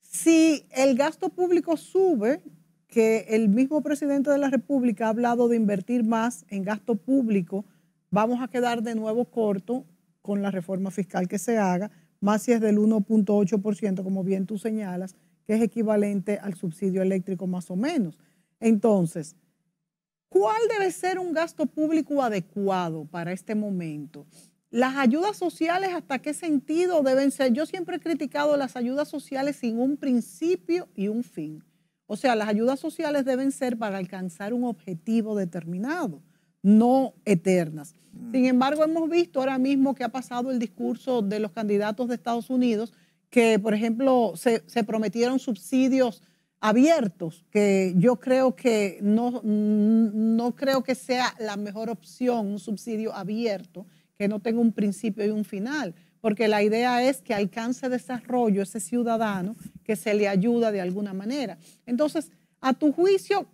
si el gasto público sube, que el mismo presidente de la República ha hablado de invertir más en gasto público, vamos a quedar de nuevo corto con la reforma fiscal que se haga, más si es del 1.8%, como bien tú señalas, que es equivalente al subsidio eléctrico más o menos. Entonces, ¿cuál debe ser un gasto público adecuado para este momento? Las ayudas sociales, ¿hasta qué sentido deben ser? Yo siempre he criticado las ayudas sociales sin un principio y un fin. O sea, las ayudas sociales deben ser para alcanzar un objetivo determinado, no eternas. Mm. Sin embargo, hemos visto ahora mismo que ha pasado el discurso de los candidatos de Estados Unidos, que, por ejemplo, se, prometieron subsidios abiertos, que yo creo que no, no creo que sea la mejor opción, un subsidio abierto que no tenga un principio y un final, porque la idea es que alcance desarrollo ese ciudadano, que se le ayuda de alguna manera. Entonces, a tu juicio,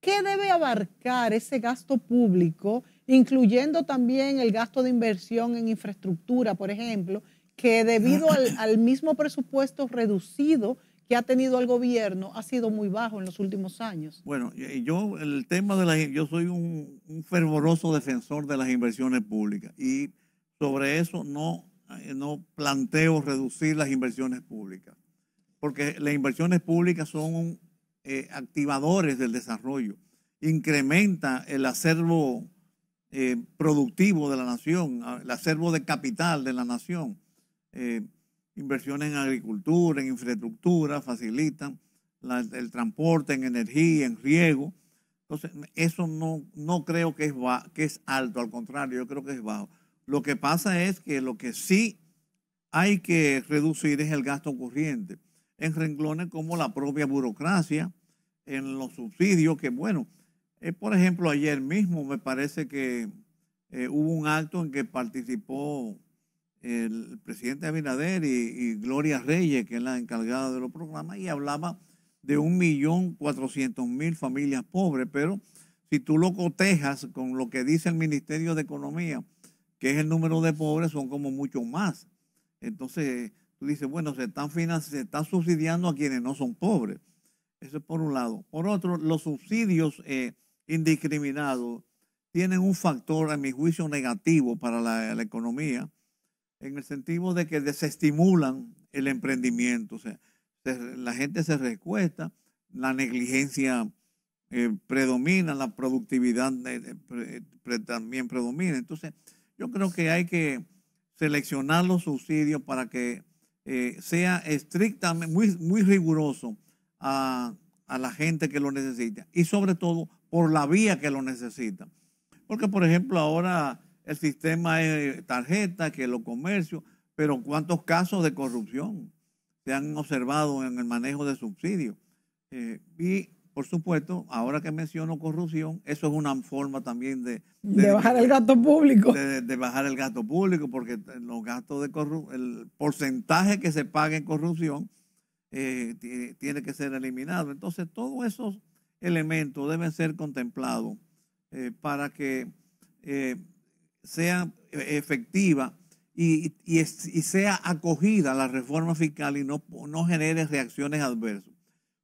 ¿qué debe abarcar ese gasto público, incluyendo también el gasto de inversión en infraestructura, por ejemplo, que debido al, al mismo presupuesto reducido, ha tenido el gobierno ha sido muy bajo en los últimos años. Bueno, yo el tema de la, yo soy un, fervoroso defensor de las inversiones públicas y sobre eso no, eh, no planteo reducir las inversiones públicas, porque las inversiones públicas son eh, activadores del desarrollo, incrementa el acervo eh, productivo de la nación, el acervo de capital de la nación inversiones en agricultura, en infraestructura, facilitan el transporte, en energía, en riego. Entonces, eso no, no creo que es, que es alto, al contrario, yo creo que es bajo. Lo que pasa es que lo que sí hay que reducir es el gasto corriente en renglones como la propia burocracia, en los subsidios, que bueno, eh, por ejemplo, ayer mismo me parece que eh, hubo un acto en que participó el presidente Abinader y, Gloria Reyes, que es la encargada de los programas, y hablaba de 1.400.000 familias pobres, pero si tú lo cotejas con lo que dice el Ministerio de Economía, que es el número de pobres, son como mucho más. Entonces, tú dices, bueno, se están, se están subsidiando a quienes no son pobres. Eso es por un lado. Por otro, los subsidios eh, indiscriminados tienen un factor, a mi juicio, negativo para la economía en el sentido de que desestimulan el emprendimiento. O sea, la gente se recuesta, la negligencia eh, predomina, la productividad eh, eh, también predomina. Entonces, yo creo que hay que seleccionar los subsidios para que sea estrictamente, muy, muy riguroso a, a la gente que lo necesita y sobre todo por la vía que lo necesita. Porque, por ejemplo, ahora el sistema de tarjeta, que los comercios, pero cuántos casos de corrupción se han observado en el manejo de subsidios. Eh, y por supuesto, ahora que menciono corrupción, eso es una forma también de... De, bajar el gasto público. De, bajar el gasto público, porque eh, los gastos de el porcentaje que se paga en corrupción eh, tiene que ser eliminado. Entonces, todos esos elementos deben ser contemplados para que sea eh, efectiva y, sea acogida la reforma fiscal y no, no genere reacciones adversas.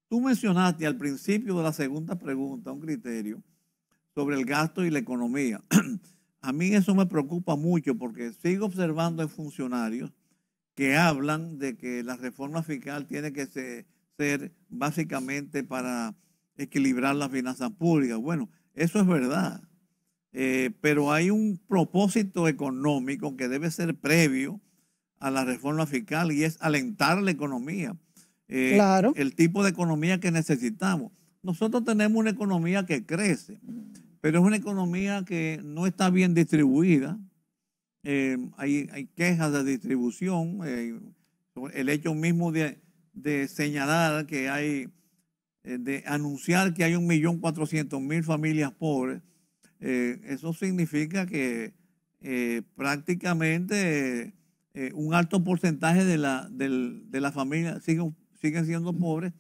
Tú mencionaste al principio de la segunda pregunta un criterio sobre el gasto y la economía. A mí eso me preocupa mucho porque sigo observando en funcionarios que hablan de que la reforma fiscal tiene que ser básicamente para equilibrar las finanzas públicas. Bueno, eso es verdad. Eh, pero hay un propósito económico que debe ser previo a la reforma fiscal y es alentar la economía. Eh, el tipo de economía que necesitamos. Nosotros tenemos una economía que crece, pero es una economía que no está bien distribuida. Eh, hay, hay, quejas de distribución. el hecho mismo de, de señalar que hay, de anunciar que hay 1.400.000 familias pobres, eh, eso significa que eh, prácticamente eh, un alto porcentaje de la, del, de la familia siguen, siendo pobres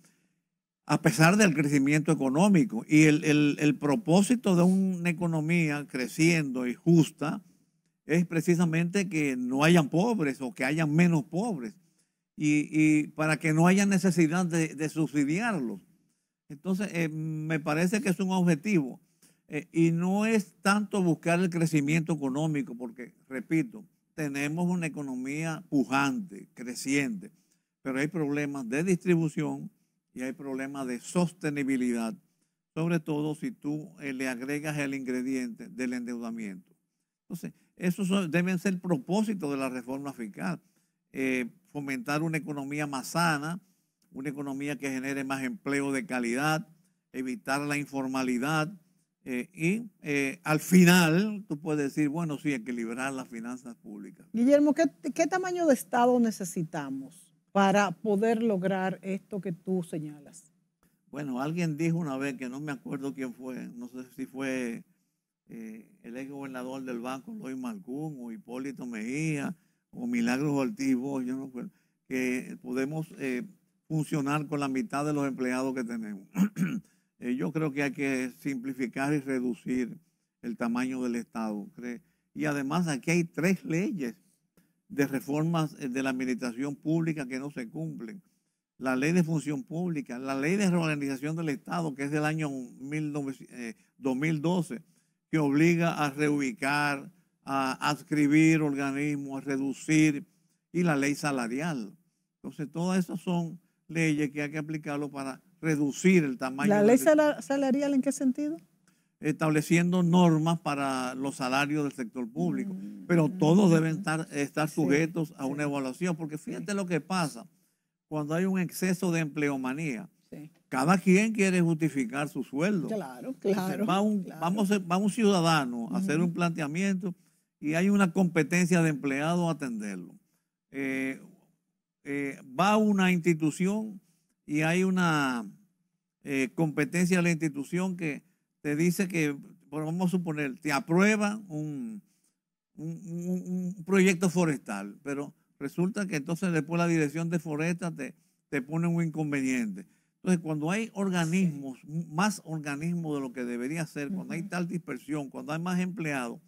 a pesar del crecimiento económico. Y el, propósito de una economía creciendo y justa es precisamente que no hayan pobres o que hayan menos pobres y, para que no haya necesidad de, subsidiarlos. Entonces, me parece que es un objetivo. Eh, y no es tanto buscar el crecimiento económico, porque, repito, tenemos una economía pujante, creciente, pero hay problemas de distribución y hay problemas de sostenibilidad, sobre todo si tú eh, le agregas el ingrediente del endeudamiento. Entonces, esos deben ser propósitos de la reforma fiscal, eh, fomentar una economía más sana, una economía que genere más empleo de calidad, evitar la informalidad, eh, y eh, al final tú puedes decir, bueno, sí, equilibrar las finanzas públicas. Guillermo, ¿qué, tamaño de Estado necesitamos para poder lograr esto que tú señalas? Bueno, alguien dijo una vez que no me acuerdo quién fue, no sé si fue eh, el ex gobernador del banco, Luis Malcún, o Hipólito Mejía, o Milagros Altivo, yo no recuerdo, que podemos funcionar con la mitad de los empleados que tenemos. Eh, yo creo que hay que simplificar y reducir el tamaño del Estado. Y además aquí hay tres leyes de reformas eh, de la administración pública que no se cumplen. La ley de función pública, la ley de reorganización del Estado, que es del año 2012, eh, que obliga a reubicar, a adscribir organismos, a reducir, y la ley salarial. Entonces, todas esas son leyes que hay que aplicarlo para reducir el tamaño. ¿La ley salarial en qué sentido? Estableciendo normas para los salarios del sector público. Mm, Pero mm, todos mm, deben estar, sujetos a una evaluación, porque fíjate lo que pasa cuando hay un exceso de empleomanía. Cada quien quiere justificar su sueldo. Claro, claro. Va un, Vamos, ciudadano a hacer un planteamiento y hay una competencia de empleado a atenderlo. Eh, eh, va una institución y hay una eh, competencia de la institución que te dice que, vamos a suponer, te aprueba un, un, proyecto forestal, pero resulta que entonces después la dirección de foresta te, te pone un inconveniente. Entonces, cuando hay organismos, más organismos de lo que debería ser, cuando hay tal dispersión, cuando hay más empleados,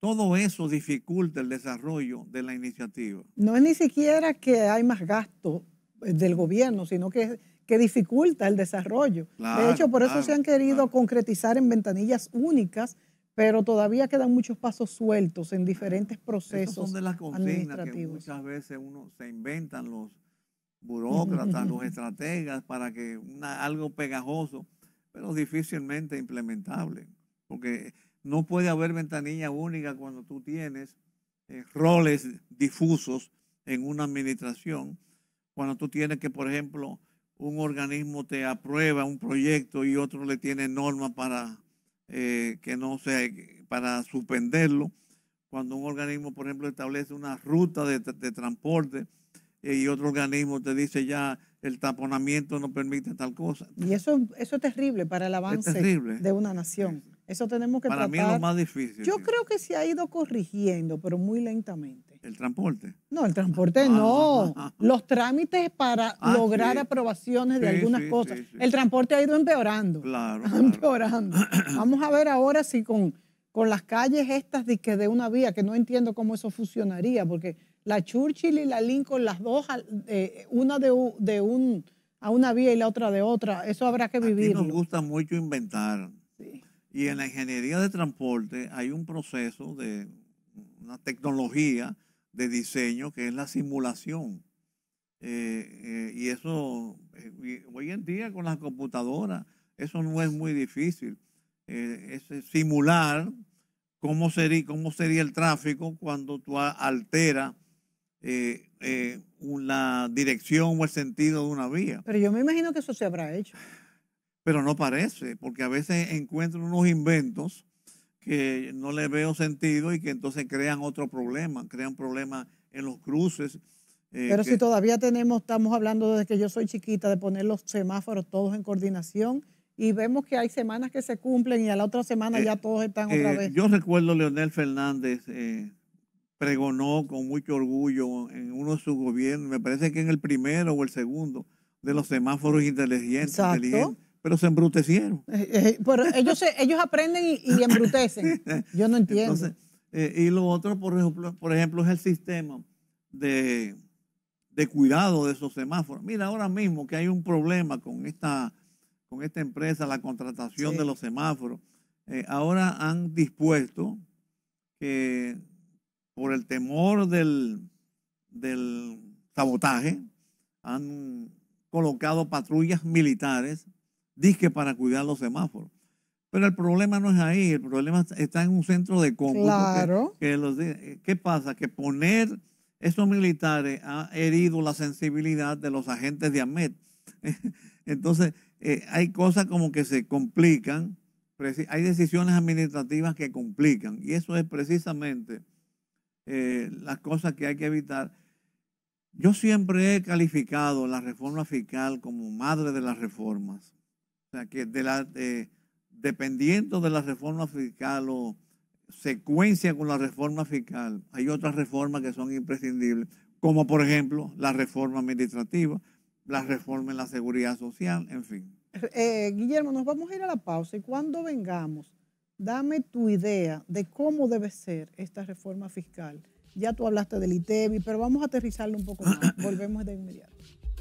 todo eso dificulta el desarrollo de la iniciativa. No es ni siquiera que hay más gasto del gobierno, sino que, dificulta el desarrollo. de hecho, por eso se han querido concretizar en ventanillas únicas, pero todavía quedan muchos pasos sueltos en diferentes procesos administrativos. muchas veces uno se inventan los burócratas, los estrategas para que algo pegajoso, pero difícilmente implementable, porque no puede haber ventanilla única cuando tú tienes eh, roles difusos en una administración cuando tú tienes que, por ejemplo, un organismo te aprueba un proyecto y otro le tiene normas para eh, que no eh, para suspenderlo. Cuando un organismo, por ejemplo, establece una ruta de, transporte eh, y otro organismo te dice ya el taponamiento no permite tal cosa. Y eso, eso es terrible para el avance de una nación. Eso tenemos que para Para mí es lo más difícil. Yo creo que se ha ido corrigiendo, pero muy lentamente el transporte. No, el transporte ah. no. Los trámites para ah, lograr aprobaciones de algunas cosas. El transporte ha ido empeorando. Claro. Empeorando. Vamos a ver ahora si con, con las calles estas de, que de una vía, que no entiendo cómo eso funcionaría, porque la Churchill y la Lincoln, las dos, eh, una de, un, a una vía y la otra de otra, eso habrá que vivir. Nos gusta mucho inventar. Y en la ingeniería de transporte hay un proceso de una tecnología de diseño, que es la simulación. Eh, eh, y eso, eh, hoy en día con las computadoras, eso no es muy difícil. es simular cómo sería, cómo sería el tráfico cuando tú alteras la dirección o el sentido de una vía. Pero yo me imagino que eso se habrá hecho. Pero no parece, porque a veces encuentro unos inventos que no le veo sentido y que entonces crean otro problema, crean problemas en los cruces. Eh, Pero si todavía tenemos, estamos hablando desde que yo soy chiquita, de poner los semáforos todos en coordinación y vemos que hay semanas que se cumplen y a la otra semana eh, ya todos están otra eh, vez. Yo recuerdo Leonel Fernández pregonó con mucho orgullo en uno de sus gobiernos, me parece que en el primero o el segundo, de los semáforos inteligentes. inteligentes pero se embrutecieron. Eh, eh, ellos, ellos aprenden y, embrutecen. Yo no entiendo. Eh, y lo otro, por ejemplo, es el sistema de, cuidado de esos semáforos. Mira, ahora mismo que hay un problema con esta, con esta empresa, la contratación de los semáforos. ahora han dispuesto que por el temor del, del sabotaje, han colocado patrullas militares disque para cuidar los semáforos. Pero el problema no es ahí, el problema está en un centro de cómputo. Que, eh, ¿Qué pasa? Que poner esos militares ha herido la sensibilidad de los agentes de AMET. Entonces, eh, hay cosas como que se complican, hay decisiones administrativas que complican, y eso es precisamente eh, las cosas que hay que evitar. Yo siempre he calificado la reforma fiscal como madre de las reformas o sea, que eh, dependiendo de la reforma fiscal o secuencia con la reforma fiscal, hay otras reformas que son imprescindibles, como por ejemplo la reforma administrativa, la reforma en la seguridad social, en fin. Eh, Guillermo, nos vamos a ir a la pausa y cuando vengamos, dame tu idea de cómo debe ser esta reforma fiscal. Ya tú hablaste del ITEBI, e pero vamos a aterrizarlo un poco más. Volvemos de inmediato.